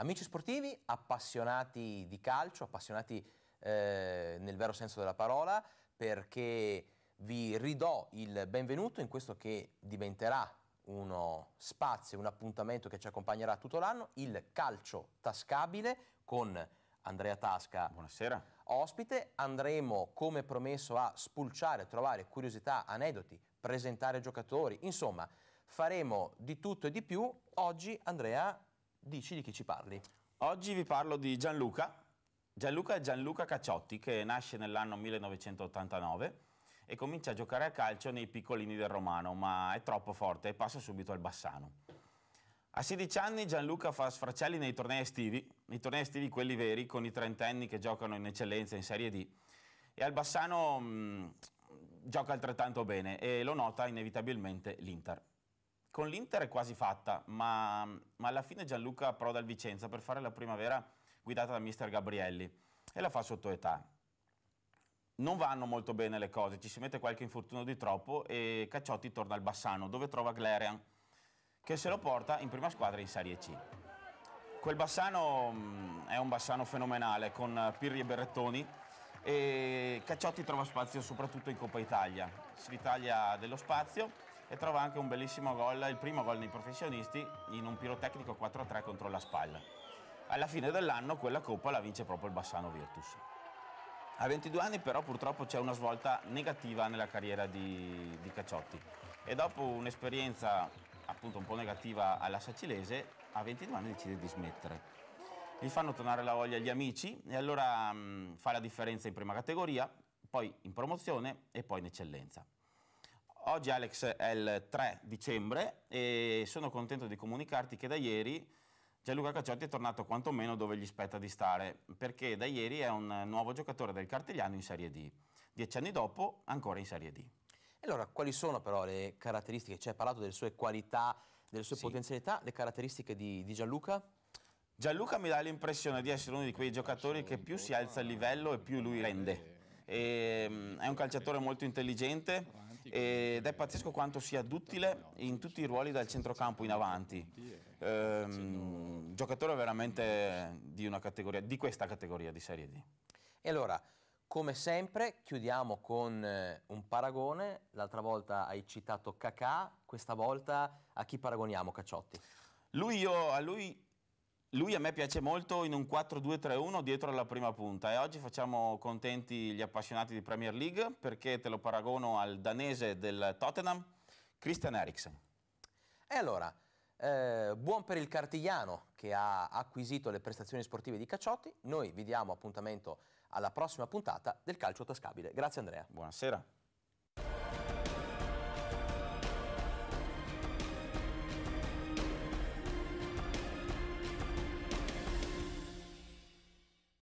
Amici sportivi, appassionati di calcio, appassionati eh, nel vero senso della parola, perché vi ridò il benvenuto in questo che diventerà uno spazio, un appuntamento che ci accompagnerà tutto l'anno, il calcio tascabile con Andrea Tasca. Buonasera. Ospite, andremo come promesso a spulciare, a trovare curiosità, aneddoti, presentare giocatori, insomma faremo di tutto e di più. Oggi Andrea dici di chi ci parli. Oggi vi parlo di Gianluca. Gianluca è Gianluca Cacciotti che nasce nell'anno 1989 e comincia a giocare a calcio nei piccolini del Romano, ma è troppo forte e passa subito al Bassano. A 16 anni Gianluca fa sfracelli nei tornei estivi, nei tornei estivi quelli veri, con i trentenni che giocano in eccellenza in Serie D. E al Bassano mh, mm, gioca altrettanto bene e lo nota inevitabilmente l'Inter con l'Inter è quasi fatta, ma, ma alla fine Gianluca proda al Vicenza per fare la primavera guidata da mister Gabrielli e la fa sotto età. Non vanno molto bene le cose, ci si mette qualche infortunio di troppo e Cacciotti torna al Bassano dove trova Glerian che se lo porta in prima squadra in Serie C. Quel Bassano mh, mm, è un Bassano fenomenale con Pirri e Berrettoni e Cacciotti trova spazio soprattutto in Coppa Italia, si ritaglia dello spazio e trova anche un bellissimo gol, il primo gol nei professionisti, in un pirotecnico 4-3 contro la Spalla. Alla fine dell'anno quella coppa la vince proprio il Bassano Virtus. A 22 anni però purtroppo c'è una svolta negativa nella carriera di, di Cacciotti e dopo un'esperienza appunto un po' negativa alla Sacilese, a 22 anni decide di smettere. Gli fanno tornare la voglia gli amici e allora mh, mm, fa la differenza in prima categoria, poi in promozione e poi in eccellenza. Oggi Alex è il 3 dicembre e sono contento di comunicarti che da ieri Gianluca Cacciotti è tornato quantomeno dove gli spetta di stare, perché da ieri è un nuovo giocatore del Cartigliano in Serie D. Dieci anni dopo ancora in Serie D. E allora, quali sono però le caratteristiche? Ci hai parlato delle sue qualità, delle sue sì. potenzialità, le caratteristiche di, di Gianluca? Gianluca mi dà l'impressione di essere uno di quei giocatori che più si alza il livello e più lui rende. E, eh, ehm, è un calciatore molto intelligente Ehm, ed è pazzesco quanto sia duttile in tutti i ruoli dal centrocampo in avanti. Ehm, giocatore veramente di, categoria, di questa categoria di Serie D. E allora, come sempre, chiudiamo con eh, un paragone. L'altra volta hai citato Kakà, questa volta a chi paragoniamo Cacciotti? Lui io, a lui lui a me piace molto in un 4-2-3-1 dietro alla prima punta e oggi facciamo contenti gli appassionati di Premier League perché te lo paragono al danese del Tottenham, Christian Eriksen. E allora, eh, buon per il Cartigliano che ha acquisito le prestazioni sportive di Cacciotti, noi vi diamo appuntamento alla prossima puntata del Calcio Tascabile. Grazie Andrea. Buonasera.